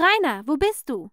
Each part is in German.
Rainer, wo bist du?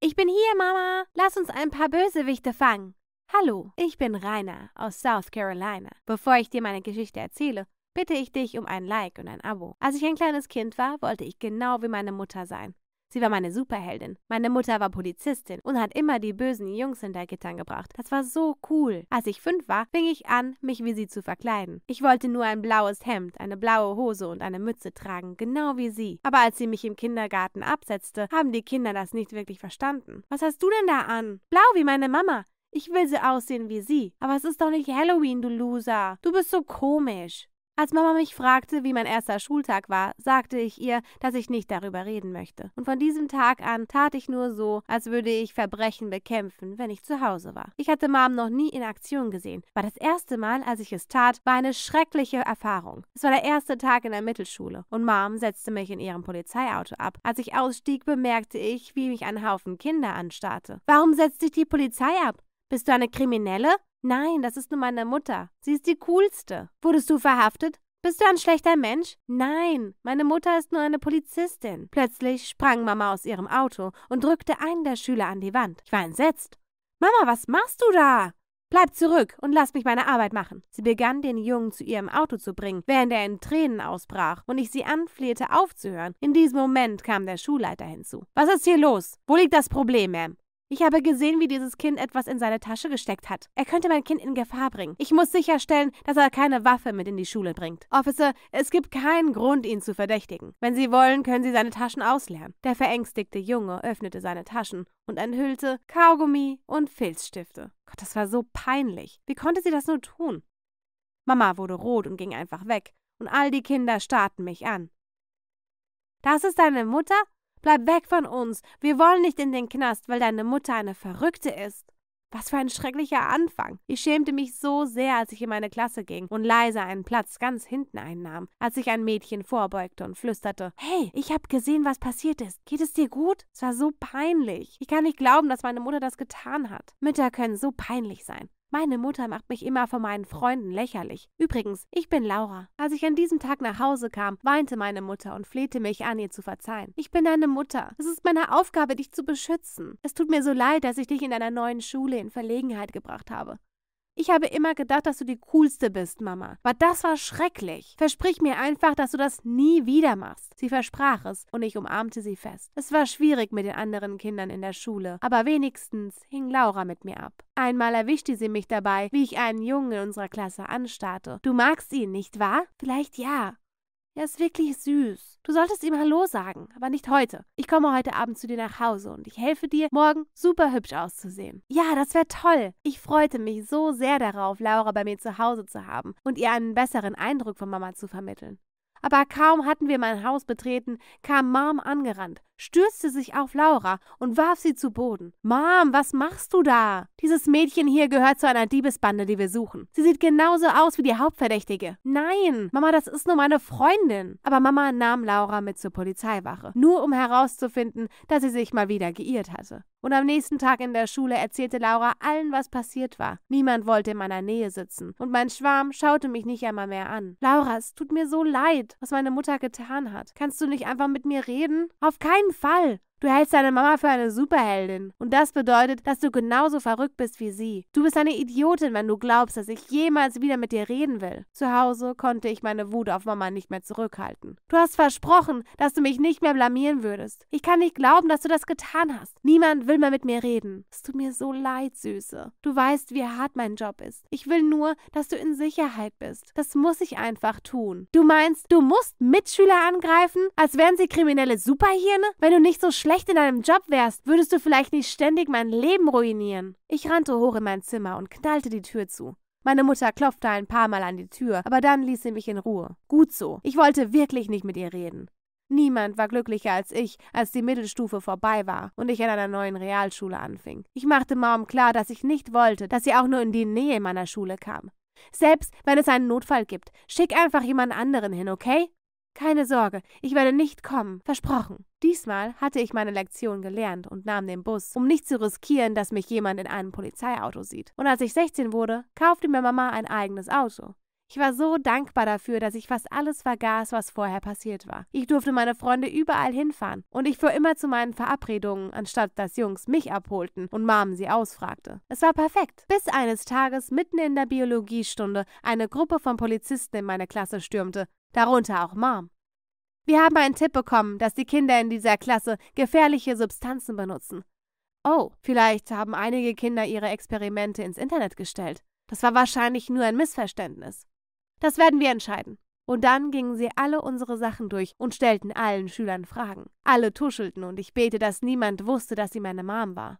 Ich bin hier, Mama. Lass uns ein paar Bösewichte fangen. Hallo, ich bin Rainer aus South Carolina. Bevor ich dir meine Geschichte erzähle, bitte ich dich um ein Like und ein Abo. Als ich ein kleines Kind war, wollte ich genau wie meine Mutter sein. Sie war meine Superheldin. Meine Mutter war Polizistin und hat immer die bösen Jungs hinter Gittern gebracht. Das war so cool. Als ich fünf war, fing ich an, mich wie sie zu verkleiden. Ich wollte nur ein blaues Hemd, eine blaue Hose und eine Mütze tragen, genau wie sie. Aber als sie mich im Kindergarten absetzte, haben die Kinder das nicht wirklich verstanden. Was hast du denn da an? Blau wie meine Mama. Ich will so aussehen wie sie. Aber es ist doch nicht Halloween, du Loser. Du bist so komisch. Als Mama mich fragte, wie mein erster Schultag war, sagte ich ihr, dass ich nicht darüber reden möchte. Und von diesem Tag an tat ich nur so, als würde ich Verbrechen bekämpfen, wenn ich zu Hause war. Ich hatte Mom noch nie in Aktion gesehen. War das erste Mal, als ich es tat, war eine schreckliche Erfahrung. Es war der erste Tag in der Mittelschule und Mom setzte mich in ihrem Polizeiauto ab. Als ich ausstieg, bemerkte ich, wie mich ein Haufen Kinder anstarrte. Warum setzt sich die Polizei ab? Bist du eine Kriminelle? Nein, das ist nur meine Mutter. Sie ist die coolste. Wurdest du verhaftet? Bist du ein schlechter Mensch? Nein, meine Mutter ist nur eine Polizistin. Plötzlich sprang Mama aus ihrem Auto und drückte einen der Schüler an die Wand. Ich war entsetzt. Mama, was machst du da? Bleib zurück und lass mich meine Arbeit machen. Sie begann, den Jungen zu ihrem Auto zu bringen, während er in Tränen ausbrach und ich sie anflehte, aufzuhören. In diesem Moment kam der Schulleiter hinzu. Was ist hier los? Wo liegt das Problem, Ma'am? Ich habe gesehen, wie dieses Kind etwas in seine Tasche gesteckt hat. Er könnte mein Kind in Gefahr bringen. Ich muss sicherstellen, dass er keine Waffe mit in die Schule bringt. Officer, es gibt keinen Grund, ihn zu verdächtigen. Wenn Sie wollen, können Sie seine Taschen ausleeren. Der verängstigte Junge öffnete seine Taschen und enthüllte Kaugummi und Filzstifte. Gott, das war so peinlich. Wie konnte sie das nur tun? Mama wurde rot und ging einfach weg, und all die Kinder starrten mich an. Das ist deine Mutter? Bleib weg von uns. Wir wollen nicht in den Knast, weil deine Mutter eine Verrückte ist. Was für ein schrecklicher Anfang. Ich schämte mich so sehr, als ich in meine Klasse ging und leise einen Platz ganz hinten einnahm, als sich ein Mädchen vorbeugte und flüsterte: Hey, ich hab gesehen, was passiert ist. Geht es dir gut? Es war so peinlich. Ich kann nicht glauben, dass meine Mutter das getan hat. Mütter können so peinlich sein. Meine Mutter macht mich immer vor meinen Freunden lächerlich. Übrigens, ich bin Laura. Als ich an diesem Tag nach Hause kam, weinte meine Mutter und flehte mich an, ihr zu verzeihen. Ich bin deine Mutter. Es ist meine Aufgabe, dich zu beschützen. Es tut mir so leid, dass ich dich in deiner neuen Schule in Verlegenheit gebracht habe. Ich habe immer gedacht, dass du die coolste bist, Mama. Aber das war schrecklich. Versprich mir einfach, dass du das nie wieder machst. Sie versprach es und ich umarmte sie fest. Es war schwierig mit den anderen Kindern in der Schule, aber wenigstens hing Laura mit mir ab. Einmal erwischte sie mich dabei, wie ich einen Jungen in unserer Klasse anstarrte. Du magst ihn, nicht wahr? Vielleicht ja. Er ist wirklich süß. Du solltest ihm Hallo sagen, aber nicht heute. Ich komme heute Abend zu dir nach Hause und ich helfe dir, morgen super hübsch auszusehen. Ja, das wäre toll. Ich freute mich so sehr darauf, Laura bei mir zu Hause zu haben und ihr einen besseren Eindruck von Mama zu vermitteln. Aber kaum hatten wir mein Haus betreten, kam Mom angerannt stürzte sich auf Laura und warf sie zu Boden. Mom, was machst du da? Dieses Mädchen hier gehört zu einer Diebesbande, die wir suchen. Sie sieht genauso aus wie die Hauptverdächtige. Nein, Mama, das ist nur meine Freundin. Aber Mama nahm Laura mit zur Polizeiwache, nur um herauszufinden, dass sie sich mal wieder geirrt hatte. Und am nächsten Tag in der Schule erzählte Laura allen, was passiert war. Niemand wollte in meiner Nähe sitzen. Und mein Schwarm schaute mich nicht einmal mehr an. Laura, es tut mir so leid, was meine Mutter getan hat. Kannst du nicht einfach mit mir reden? Auf keinen Fall Du hältst deine Mama für eine Superheldin. Und das bedeutet, dass du genauso verrückt bist wie sie. Du bist eine Idiotin, wenn du glaubst, dass ich jemals wieder mit dir reden will. Zu Hause konnte ich meine Wut auf Mama nicht mehr zurückhalten. Du hast versprochen, dass du mich nicht mehr blamieren würdest. Ich kann nicht glauben, dass du das getan hast. Niemand will mehr mit mir reden. Es tut mir so leid, Süße. Du weißt, wie hart mein Job ist. Ich will nur, dass du in Sicherheit bist. Das muss ich einfach tun. Du meinst, du musst Mitschüler angreifen, als wären sie kriminelle Superhirne, wenn du nicht so schlecht schlecht in deinem Job wärst, würdest du vielleicht nicht ständig mein Leben ruinieren. Ich rannte hoch in mein Zimmer und knallte die Tür zu. Meine Mutter klopfte ein paar Mal an die Tür, aber dann ließ sie mich in Ruhe. Gut so. Ich wollte wirklich nicht mit ihr reden. Niemand war glücklicher als ich, als die Mittelstufe vorbei war und ich an einer neuen Realschule anfing. Ich machte Mom klar, dass ich nicht wollte, dass sie auch nur in die Nähe meiner Schule kam. Selbst wenn es einen Notfall gibt, schick einfach jemand anderen hin, okay? Keine Sorge, ich werde nicht kommen, versprochen. Diesmal hatte ich meine Lektion gelernt und nahm den Bus, um nicht zu riskieren, dass mich jemand in einem Polizeiauto sieht. Und als ich 16 wurde, kaufte mir Mama ein eigenes Auto. Ich war so dankbar dafür, dass ich fast alles vergaß, was vorher passiert war. Ich durfte meine Freunde überall hinfahren und ich fuhr immer zu meinen Verabredungen, anstatt dass Jungs mich abholten und Mom sie ausfragte. Es war perfekt, bis eines Tages mitten in der Biologiestunde eine Gruppe von Polizisten in meine Klasse stürmte darunter auch Mom. Wir haben einen Tipp bekommen, dass die Kinder in dieser Klasse gefährliche Substanzen benutzen. Oh, vielleicht haben einige Kinder ihre Experimente ins Internet gestellt. Das war wahrscheinlich nur ein Missverständnis. Das werden wir entscheiden. Und dann gingen sie alle unsere Sachen durch und stellten allen Schülern Fragen. Alle tuschelten und ich bete, dass niemand wusste, dass sie meine Mom war.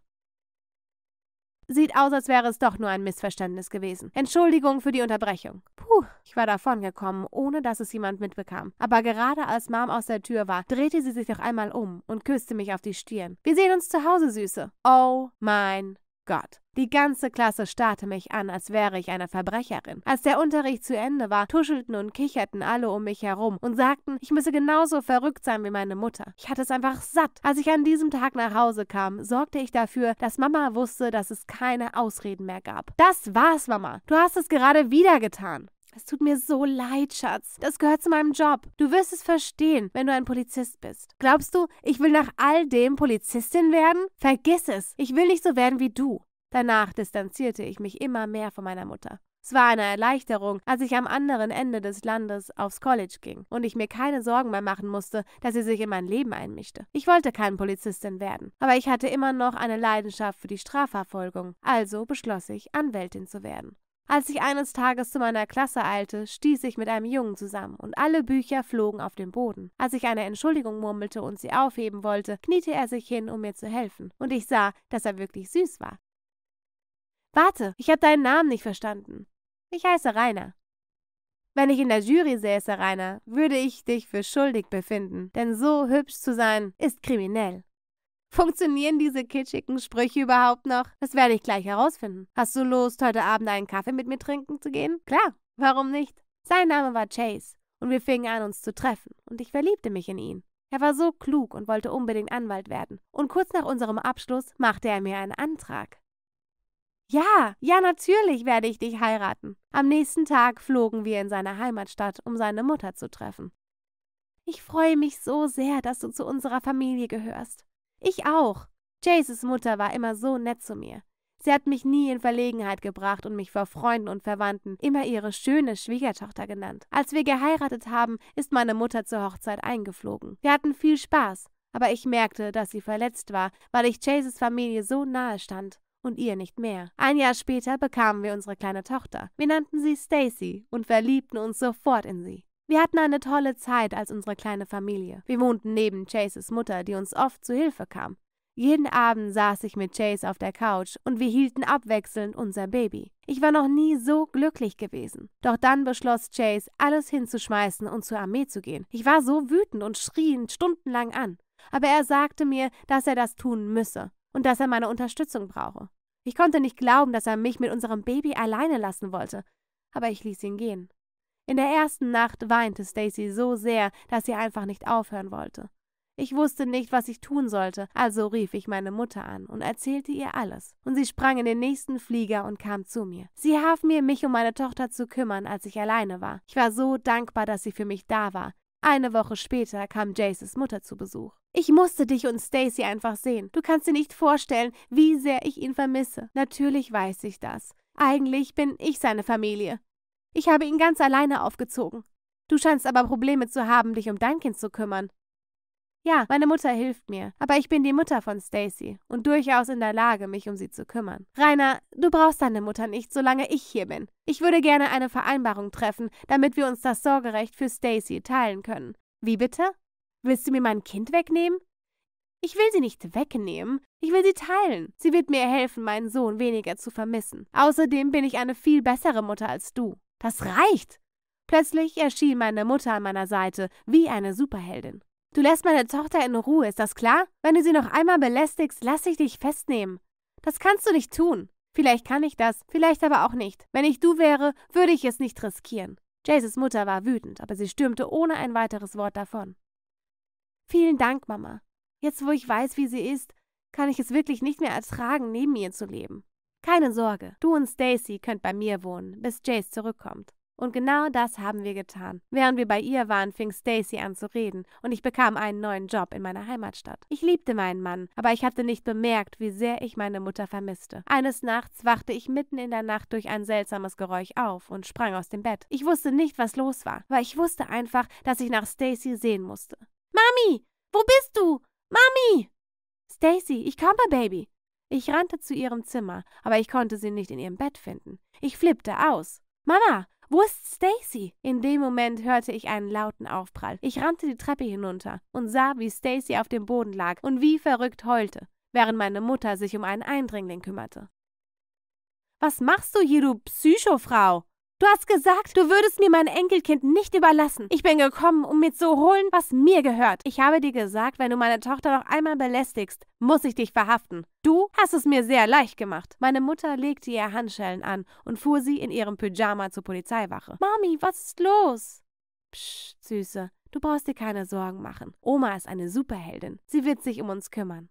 Sieht aus, als wäre es doch nur ein Missverständnis gewesen. Entschuldigung für die Unterbrechung. Puh, ich war davongekommen, ohne dass es jemand mitbekam. Aber gerade als Mom aus der Tür war, drehte sie sich noch einmal um und küsste mich auf die Stirn. Wir sehen uns zu Hause, Süße. Oh mein Gott. Die ganze Klasse starrte mich an, als wäre ich eine Verbrecherin. Als der Unterricht zu Ende war, tuschelten und kicherten alle um mich herum und sagten, ich müsse genauso verrückt sein wie meine Mutter. Ich hatte es einfach satt. Als ich an diesem Tag nach Hause kam, sorgte ich dafür, dass Mama wusste, dass es keine Ausreden mehr gab. Das war's, Mama. Du hast es gerade wieder getan. Es tut mir so leid, Schatz. Das gehört zu meinem Job. Du wirst es verstehen, wenn du ein Polizist bist. Glaubst du, ich will nach all dem Polizistin werden? Vergiss es. Ich will nicht so werden wie du. Danach distanzierte ich mich immer mehr von meiner Mutter. Es war eine Erleichterung, als ich am anderen Ende des Landes aufs College ging und ich mir keine Sorgen mehr machen musste, dass sie sich in mein Leben einmischte. Ich wollte keine Polizistin werden, aber ich hatte immer noch eine Leidenschaft für die Strafverfolgung, also beschloss ich, Anwältin zu werden. Als ich eines Tages zu meiner Klasse eilte, stieß ich mit einem Jungen zusammen und alle Bücher flogen auf den Boden. Als ich eine Entschuldigung murmelte und sie aufheben wollte, kniete er sich hin, um mir zu helfen, und ich sah, dass er wirklich süß war. Warte, ich habe deinen Namen nicht verstanden. Ich heiße Rainer. Wenn ich in der Jury säße, Rainer, würde ich dich für schuldig befinden, denn so hübsch zu sein ist kriminell. Funktionieren diese kitschigen Sprüche überhaupt noch? Das werde ich gleich herausfinden. Hast du Lust, heute Abend einen Kaffee mit mir trinken zu gehen? Klar, warum nicht? Sein Name war Chase und wir fingen an, uns zu treffen und ich verliebte mich in ihn. Er war so klug und wollte unbedingt Anwalt werden. Und kurz nach unserem Abschluss machte er mir einen Antrag. Ja, ja, natürlich werde ich dich heiraten. Am nächsten Tag flogen wir in seine Heimatstadt, um seine Mutter zu treffen. Ich freue mich so sehr, dass du zu unserer Familie gehörst. Ich auch. Jaces Mutter war immer so nett zu mir. Sie hat mich nie in Verlegenheit gebracht und mich vor Freunden und Verwandten immer ihre schöne Schwiegertochter genannt. Als wir geheiratet haben, ist meine Mutter zur Hochzeit eingeflogen. Wir hatten viel Spaß, aber ich merkte, dass sie verletzt war, weil ich Jaces Familie so nahe stand und ihr nicht mehr. Ein Jahr später bekamen wir unsere kleine Tochter. Wir nannten sie Stacy und verliebten uns sofort in sie. Wir hatten eine tolle Zeit als unsere kleine Familie. Wir wohnten neben Chases Mutter, die uns oft zu Hilfe kam. Jeden Abend saß ich mit Chase auf der Couch und wir hielten abwechselnd unser Baby. Ich war noch nie so glücklich gewesen. Doch dann beschloss Chase, alles hinzuschmeißen und zur Armee zu gehen. Ich war so wütend und schrie ihn stundenlang an. Aber er sagte mir, dass er das tun müsse und dass er meine Unterstützung brauche. Ich konnte nicht glauben, dass er mich mit unserem Baby alleine lassen wollte, aber ich ließ ihn gehen. In der ersten Nacht weinte Stacy so sehr, dass sie einfach nicht aufhören wollte. Ich wusste nicht, was ich tun sollte, also rief ich meine Mutter an und erzählte ihr alles. Und sie sprang in den nächsten Flieger und kam zu mir. Sie half mir, mich um meine Tochter zu kümmern, als ich alleine war. Ich war so dankbar, dass sie für mich da war. Eine Woche später kam Jaces Mutter zu Besuch. Ich musste dich und Stacy einfach sehen. Du kannst dir nicht vorstellen, wie sehr ich ihn vermisse. Natürlich weiß ich das. Eigentlich bin ich seine Familie. Ich habe ihn ganz alleine aufgezogen. Du scheinst aber Probleme zu haben, dich um dein Kind zu kümmern. Ja, meine Mutter hilft mir, aber ich bin die Mutter von Stacy und durchaus in der Lage, mich um sie zu kümmern. Rainer, du brauchst deine Mutter nicht, solange ich hier bin. Ich würde gerne eine Vereinbarung treffen, damit wir uns das Sorgerecht für Stacy teilen können. Wie bitte? Willst du mir mein Kind wegnehmen? Ich will sie nicht wegnehmen, ich will sie teilen. Sie wird mir helfen, meinen Sohn weniger zu vermissen. Außerdem bin ich eine viel bessere Mutter als du. Das reicht! Plötzlich erschien meine Mutter an meiner Seite wie eine Superheldin. Du lässt meine Tochter in Ruhe, ist das klar? Wenn du sie noch einmal belästigst, lass ich dich festnehmen. Das kannst du nicht tun. Vielleicht kann ich das, vielleicht aber auch nicht. Wenn ich du wäre, würde ich es nicht riskieren. Jaces Mutter war wütend, aber sie stürmte ohne ein weiteres Wort davon. Vielen Dank, Mama. Jetzt, wo ich weiß, wie sie ist, kann ich es wirklich nicht mehr ertragen, neben ihr zu leben. Keine Sorge, du und Stacy könnt bei mir wohnen, bis Jace zurückkommt. Und genau das haben wir getan. Während wir bei ihr waren, fing Stacy an zu reden und ich bekam einen neuen Job in meiner Heimatstadt. Ich liebte meinen Mann, aber ich hatte nicht bemerkt, wie sehr ich meine Mutter vermisste. Eines Nachts wachte ich mitten in der Nacht durch ein seltsames Geräusch auf und sprang aus dem Bett. Ich wusste nicht, was los war, aber ich wusste einfach, dass ich nach Stacy sehen musste. Mami, wo bist du? Mami! Stacy, ich komme, Baby. Ich rannte zu ihrem Zimmer, aber ich konnte sie nicht in ihrem Bett finden. Ich flippte aus. Mama, wo ist Stacy? In dem Moment hörte ich einen lauten Aufprall. Ich rannte die Treppe hinunter und sah, wie Stacy auf dem Boden lag und wie verrückt heulte, während meine Mutter sich um einen Eindringling kümmerte. Was machst du hier, du Psychofrau? Du hast gesagt, du würdest mir mein Enkelkind nicht überlassen. Ich bin gekommen, um mir zu holen, was mir gehört. Ich habe dir gesagt, wenn du meine Tochter noch einmal belästigst, muss ich dich verhaften. Du hast es mir sehr leicht gemacht. Meine Mutter legte ihr Handschellen an und fuhr sie in ihrem Pyjama zur Polizeiwache. Mami, was ist los? Psst, Süße, du brauchst dir keine Sorgen machen. Oma ist eine Superheldin. Sie wird sich um uns kümmern.